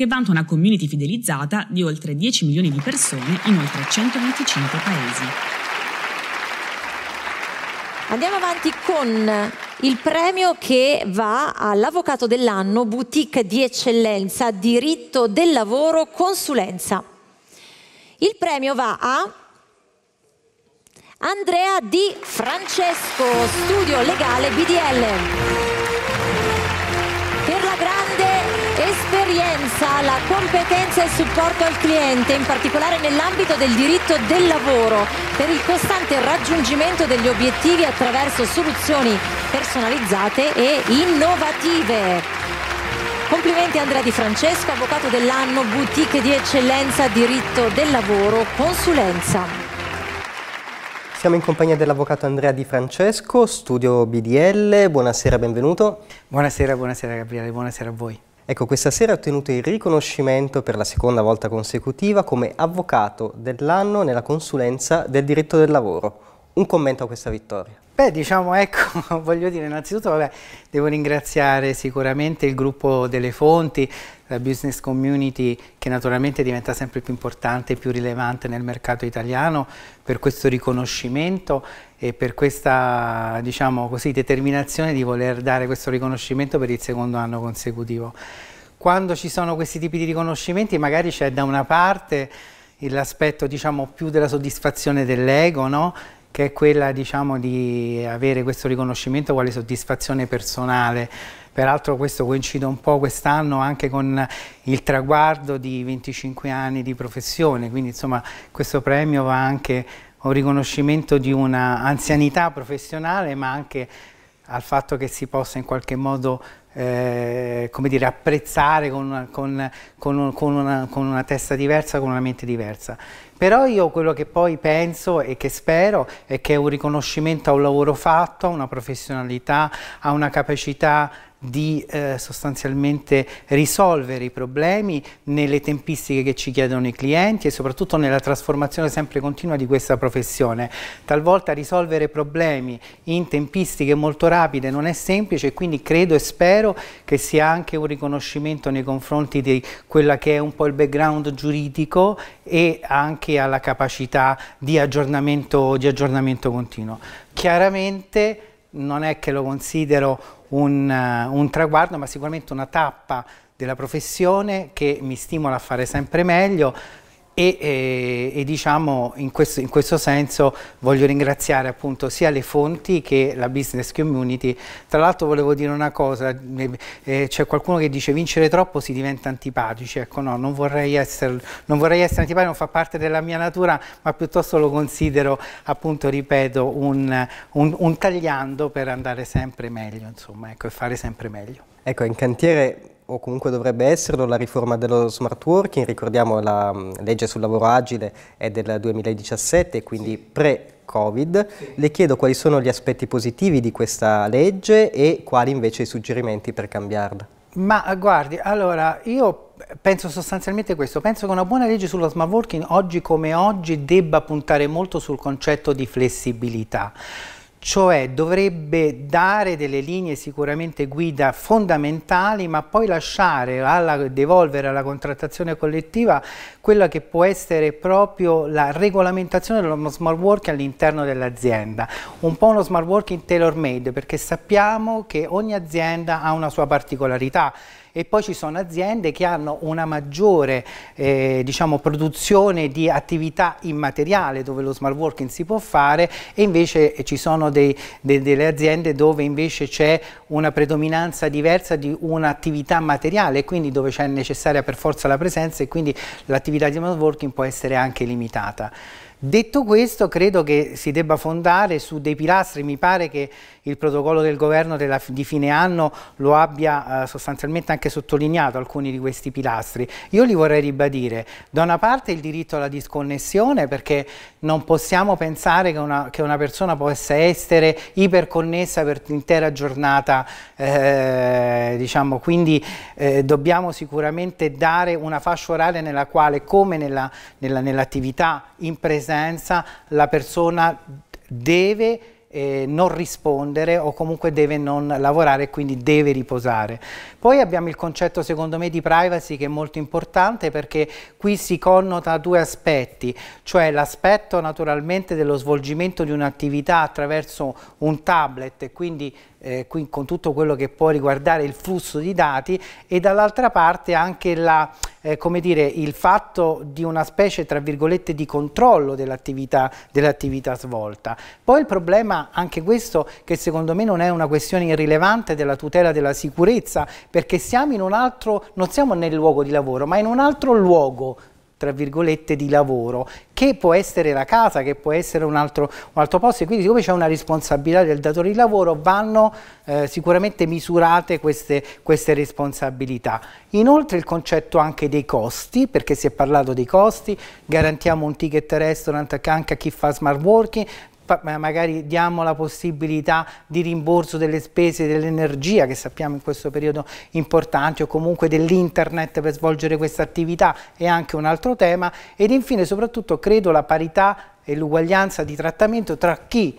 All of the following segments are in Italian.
che vanta una community fidelizzata di oltre 10 milioni di persone in oltre 125 paesi. Andiamo avanti con il premio che va all'avvocato dell'anno, boutique di eccellenza, diritto del lavoro, consulenza. Il premio va a Andrea Di Francesco, studio legale BDL. Per la grande l'esperienza, la competenza e il supporto al cliente, in particolare nell'ambito del diritto del lavoro, per il costante raggiungimento degli obiettivi attraverso soluzioni personalizzate e innovative. Complimenti Andrea Di Francesco, avvocato dell'anno, boutique di eccellenza, diritto del lavoro, consulenza. Siamo in compagnia dell'avvocato Andrea Di Francesco, studio BDL. Buonasera, benvenuto. Buonasera, buonasera Gabriele, buonasera a voi. Ecco, questa sera ha ottenuto il riconoscimento per la seconda volta consecutiva come avvocato dell'anno nella consulenza del diritto del lavoro. Un commento a questa vittoria. Beh, diciamo, ecco, voglio dire, innanzitutto, vabbè, devo ringraziare sicuramente il gruppo delle fonti, la business community che naturalmente diventa sempre più importante e più rilevante nel mercato italiano, per questo riconoscimento e per questa diciamo così, determinazione di voler dare questo riconoscimento per il secondo anno consecutivo. Quando ci sono questi tipi di riconoscimenti magari c'è da una parte l'aspetto diciamo, più della soddisfazione dell'ego, no? che è quella diciamo, di avere questo riconoscimento quale soddisfazione personale Peraltro questo coincide un po' quest'anno anche con il traguardo di 25 anni di professione, quindi insomma questo premio va anche a un riconoscimento di una anzianità professionale ma anche al fatto che si possa in qualche modo eh, come dire, apprezzare con una, con, con, un, con, una, con una testa diversa, con una mente diversa. Però io quello che poi penso e che spero è che è un riconoscimento a un lavoro fatto, a una professionalità, a una capacità di eh, sostanzialmente risolvere i problemi nelle tempistiche che ci chiedono i clienti e soprattutto nella trasformazione sempre continua di questa professione. Talvolta risolvere problemi in tempistiche molto rapide non è semplice e quindi credo e spero che sia anche un riconoscimento nei confronti di quella che è un po' il background giuridico e anche alla capacità di aggiornamento, di aggiornamento continuo. Chiaramente non è che lo considero un, eh, un traguardo, ma sicuramente una tappa della professione che mi stimola a fare sempre meglio, e, e, eh, e, diciamo in questo, in questo, senso voglio ringraziare appunto sia le fonti che la business community. Tra l'altro volevo dire una cosa, eh, c'è qualcuno che dice vincere troppo si diventa antipatici, ecco no, non vorrei essere, non vorrei essere antipatico, non fa parte della mia natura, ma piuttosto lo considero appunto, ripeto, un, un, un tagliando per andare sempre meglio, insomma, ecco, e fare sempre meglio. Ecco, in cantiere o comunque dovrebbe esserlo, la riforma dello smart working, ricordiamo la mm, legge sul lavoro agile è del 2017, quindi pre-Covid. Le chiedo quali sono gli aspetti positivi di questa legge e quali invece i suggerimenti per cambiarla. Ma eh, guardi, allora io penso sostanzialmente questo, penso che una buona legge sullo smart working oggi come oggi debba puntare molto sul concetto di flessibilità cioè dovrebbe dare delle linee sicuramente guida fondamentali ma poi lasciare, alla, devolvere alla contrattazione collettiva quella che può essere proprio la regolamentazione dello smart working all'interno dell'azienda, un po' uno smart working tailor made perché sappiamo che ogni azienda ha una sua particolarità e poi ci sono aziende che hanno una maggiore eh, diciamo, produzione di attività immateriale dove lo smart working si può fare e invece eh, ci sono dei, de, delle aziende dove invece c'è una predominanza diversa di un'attività materiale quindi dove c'è necessaria per forza la presenza e quindi l'attività di smart working può essere anche limitata. Detto questo, credo che si debba fondare su dei pilastri, mi pare che il protocollo del governo della, di fine anno lo abbia eh, sostanzialmente anche sottolineato alcuni di questi pilastri. Io li vorrei ribadire, da una parte il diritto alla disconnessione perché non possiamo pensare che una, che una persona possa essere iperconnessa per l'intera giornata, eh, diciamo, quindi eh, dobbiamo sicuramente dare una fascia orale nella quale come nell'attività nella, nell in presenza la persona deve eh, non rispondere o comunque deve non lavorare e quindi deve riposare. Poi abbiamo il concetto secondo me di privacy che è molto importante perché qui si connota due aspetti, cioè l'aspetto naturalmente dello svolgimento di un'attività attraverso un tablet e quindi eh, con tutto quello che può riguardare il flusso di dati e dall'altra parte anche la, eh, dire, il fatto di una specie tra virgolette di controllo dell'attività dell svolta. Poi il problema, anche questo, che secondo me non è una questione irrilevante della tutela della sicurezza, perché siamo in un altro, non siamo nel luogo di lavoro, ma in un altro luogo tra virgolette, di lavoro, che può essere la casa, che può essere un altro, un altro posto. E quindi siccome c'è una responsabilità del datore di lavoro, vanno eh, sicuramente misurate queste, queste, responsabilità. Inoltre il concetto anche dei costi, perché si è parlato dei costi, garantiamo un ticket restaurant anche a chi fa smart working, magari diamo la possibilità di rimborso delle spese dell'energia che sappiamo in questo periodo importante o comunque dell'internet per svolgere questa attività è anche un altro tema ed infine soprattutto credo la parità e l'uguaglianza di trattamento tra chi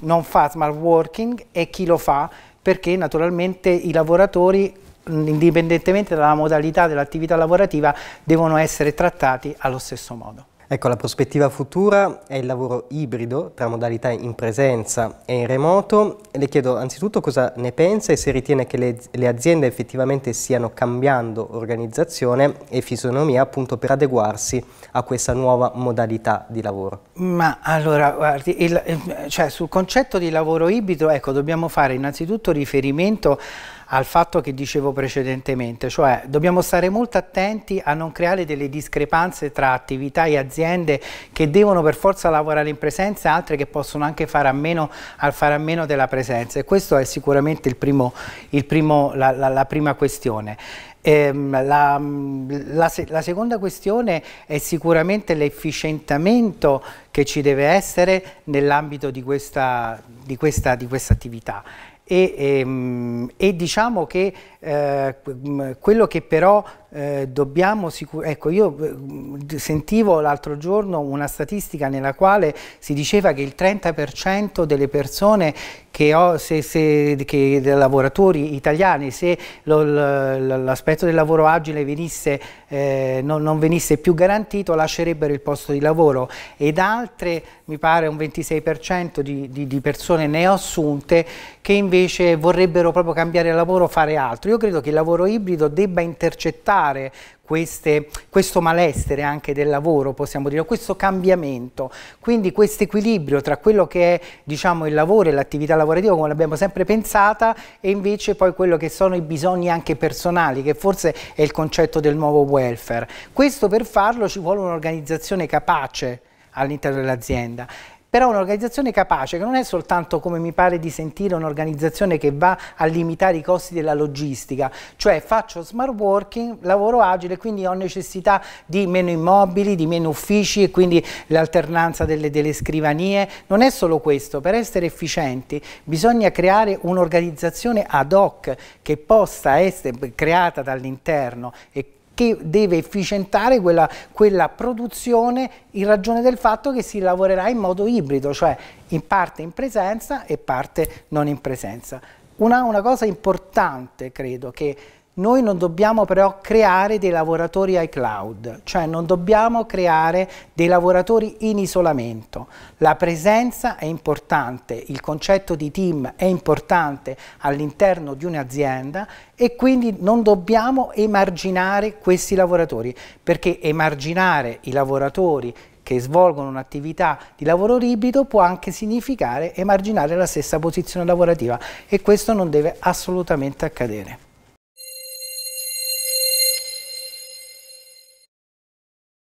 non fa smart working e chi lo fa perché naturalmente i lavoratori indipendentemente dalla modalità dell'attività lavorativa devono essere trattati allo stesso modo. Ecco, la prospettiva futura è il lavoro ibrido tra modalità in presenza e in remoto. Le chiedo anzitutto cosa ne pensa e se ritiene che le, le aziende effettivamente stiano cambiando organizzazione e fisionomia appunto per adeguarsi a questa nuova modalità di lavoro. Ma allora, guardi, il, eh, cioè, sul concetto di lavoro ibrido, ecco, dobbiamo fare innanzitutto riferimento al fatto che dicevo precedentemente, cioè dobbiamo stare molto attenti a non creare delle discrepanze tra attività e aziende che devono per forza lavorare in presenza e altre che possono anche fare a meno, fare a meno della presenza e questo è sicuramente il primo, il primo, la, la, la prima questione. Eh, la, la, la, seconda questione è sicuramente l'efficientamento che ci deve essere nell'ambito di questa, di questa, di questa attività. E, e, ehm, e, diciamo che eh, quello che però eh, dobbiamo sicuramente, ecco io eh, sentivo l'altro giorno una statistica nella quale si diceva che il 30% delle persone che, ho, se, se, che dei lavoratori italiani, se l'aspetto del lavoro agile venisse, eh, non, non venisse più garantito, lascerebbero il posto di lavoro ed altre mi pare un 26% di, di, di persone neoassunte che invece vorrebbero proprio cambiare lavoro, fare altro. Io credo che il lavoro ibrido debba intercettare queste, questo malessere anche del lavoro, possiamo dire, questo cambiamento. Quindi questo equilibrio tra quello che è diciamo, il lavoro e l'attività lavorativa come l'abbiamo sempre pensata e invece poi quello che sono i bisogni anche personali, che forse è il concetto del nuovo welfare. Questo per farlo ci vuole un'organizzazione capace all'interno dell'azienda però un'organizzazione capace che non è soltanto come mi pare di sentire un'organizzazione che va a limitare i costi della logistica, cioè faccio smart working, lavoro agile, quindi ho necessità di meno immobili, di meno uffici e quindi l'alternanza delle, delle, scrivanie, non è solo questo, per essere efficienti bisogna creare un'organizzazione ad hoc che possa essere creata dall'interno e che deve efficientare quella, quella produzione in ragione del fatto che si lavorerà in modo ibrido, cioè in parte in presenza e parte non in presenza. Una, una, cosa importante, credo, che noi non dobbiamo però creare dei lavoratori iCloud, cioè non dobbiamo creare dei lavoratori in isolamento. La presenza è importante, il concetto di team è importante all'interno di un'azienda e quindi non dobbiamo emarginare questi lavoratori, perché emarginare i lavoratori che svolgono un'attività di lavoro ribido può anche significare emarginare la stessa posizione lavorativa e questo non deve assolutamente accadere.